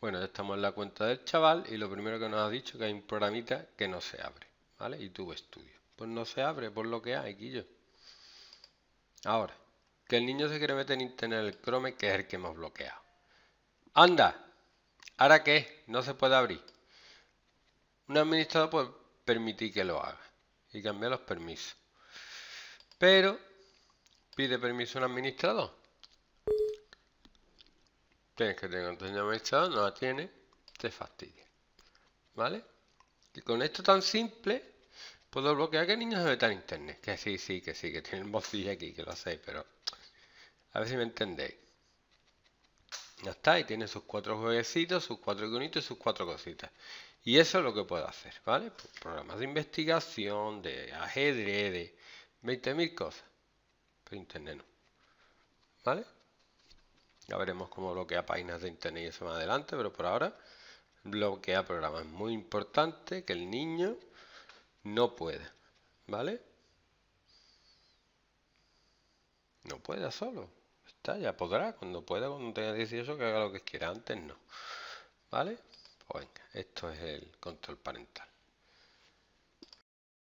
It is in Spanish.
Bueno, ya estamos en la cuenta del chaval y lo primero que nos ha dicho es que hay un programita que no se abre, ¿vale? Y tuvo estudio. Pues no se abre por lo que hay, Yo. Ahora, que el niño se quiere meter en internet el Chrome, que es el que hemos bloqueado. ¡Anda! ¿Ahora qué? No se puede abrir. Un administrador puede permitir que lo haga y cambiar los permisos. Pero, ¿pide permiso un administrador? Tienes que tener echado, no la tiene, te fastidia. ¿Vale? Y con esto tan simple, puedo bloquear que niños se metan internet. Que sí, sí, que sí, que tienen bocilla aquí, que lo hacéis, pero a ver si me entendéis. Ya está, y tiene sus cuatro jueguecitos, sus cuatro iconitos y sus cuatro cositas. Y eso es lo que puedo hacer, ¿vale? Pues programas de investigación, de ajedrez, de 20.000 cosas. Pero internet no. ¿Vale? Ya veremos cómo bloquea páginas de internet y eso más adelante, pero por ahora bloquea programas. Es muy importante que el niño no pueda, ¿vale? No pueda solo. Está, ya podrá, cuando pueda, cuando tenga 18, que haga lo que quiera. Antes no. ¿Vale? Pues esto es el control parental.